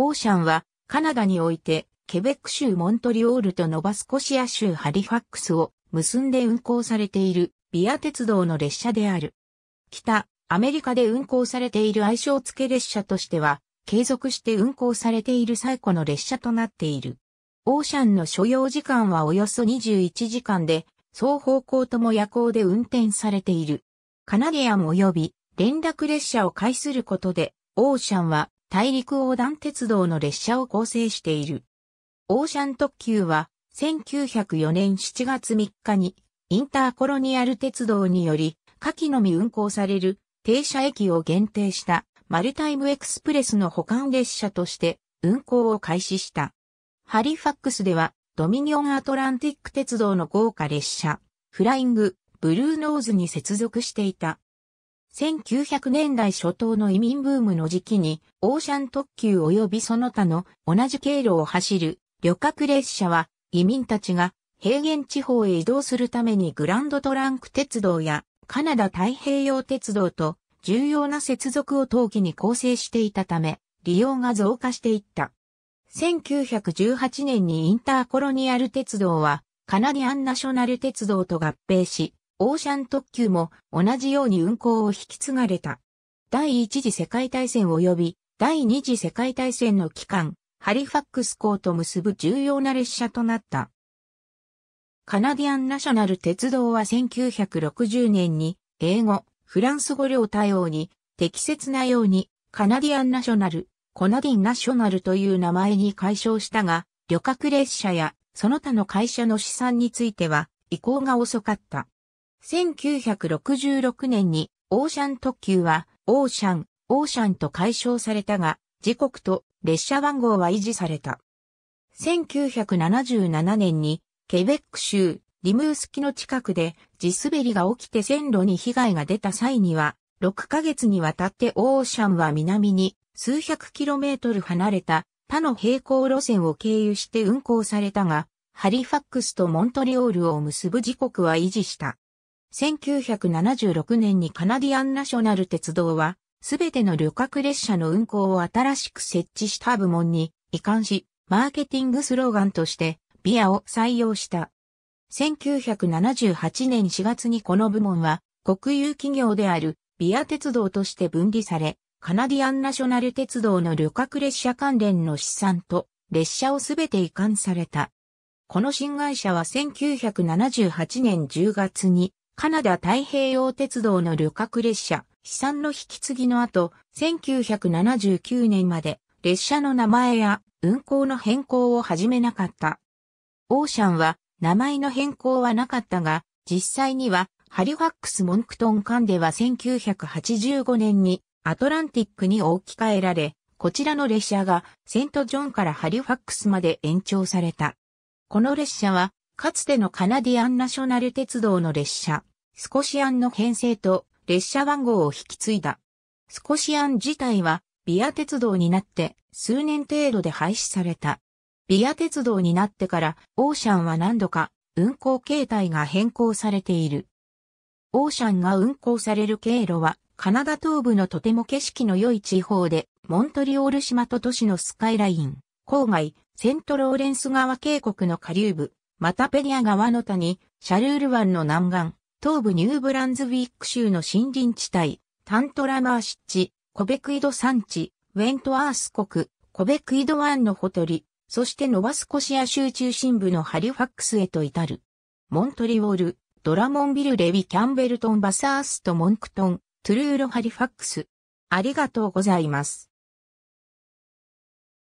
オーシャンは、カナダにおいて、ケベック州モントリオールとノバスコシア州ハリファックスを結んで運行されているビア鉄道の列車である。北、アメリカで運行されている愛称付け列車としては、継続して運行されている最古の列車となっている。オーシャンの所要時間はおよそ21時間で、双方向とも夜行で運転されている。カナディアン及び連絡列車を介することで、オーシャンは大陸横断鉄道の列車を構成している。オーシャン特急は1904年7月3日にインターコロニアル鉄道により夏季のみ運行される停車駅を限定したマルタイムエクスプレスの保管列車として運行を開始した。ハリファックスではドミニオンアトランティック鉄道の豪華列車フライングブルーノーズに接続していた。1900年代初頭の移民ブームの時期に、オーシャン特急及びその他の同じ経路を走る旅客列車は、移民たちが平原地方へ移動するためにグランドトランク鉄道やカナダ太平洋鉄道と重要な接続を陶器に構成していたため、利用が増加していった。1918年にインターコロニアル鉄道はカナディアンナショナル鉄道と合併し、オーシャン特急も同じように運行を引き継がれた。第一次世界大戦及び第二次世界大戦の期間、ハリファックス港と結ぶ重要な列車となった。カナディアンナショナル鉄道は1960年に英語、フランス語両対応に適切なようにカナディアンナショナル、コナディンナショナルという名前に改称したが、旅客列車やその他の会社の資産については移行が遅かった。1966年にオーシャン特急はオーシャン、オーシャンと解消されたが、時刻と列車番号は維持された。1977年にケベック州リムースキの近くで地滑りが起きて線路に被害が出た際には、6ヶ月にわたってオーシャンは南に数百キロメートル離れた他の平行路線を経由して運行されたが、ハリファックスとモントリオールを結ぶ時刻は維持した。1976年にカナディアンナショナル鉄道は、すべての旅客列車の運行を新しく設置した部門に移管し、マーケティングスローガンとして、ビアを採用した。1978年4月にこの部門は、国有企業であるビア鉄道として分離され、カナディアンナショナル鉄道の旅客列車関連の資産と列車をすべて移管された。この新会社は1978年10月にカナダ太平洋鉄道の旅客列車、資産の引き継ぎの後、1979年まで列車の名前や運行の変更を始めなかった。オーシャンは名前の変更はなかったが、実際にはハリファックス・モンクトン間では1985年にアトランティックに置き換えられ、こちらの列車がセントジョンからハリファックスまで延長された。この列車はかつてのカナディアンナショナル鉄道の列車、スコシアンの編成と列車番号を引き継いだ。スコシアン自体はビア鉄道になって数年程度で廃止された。ビア鉄道になってからオーシャンは何度か運行形態が変更されている。オーシャンが運行される経路はカナダ東部のとても景色の良い地方でモントリオール島と都市のスカイライン、郊外、セントローレンス川渓谷の下流部、マタペリア川の谷、シャルール湾の南岸、東部ニューブランズウィック州の森林地帯、タントラマー湿地、コベクイド山地、ウェントアース国、コベクイド湾のほとり、そしてノバスコシア州中心部のハリファックスへと至る。モントリオール、ドラモンビルレビキャンベルトンバサースとモンクトン、トゥルーロハリファックス。ありがとうございます。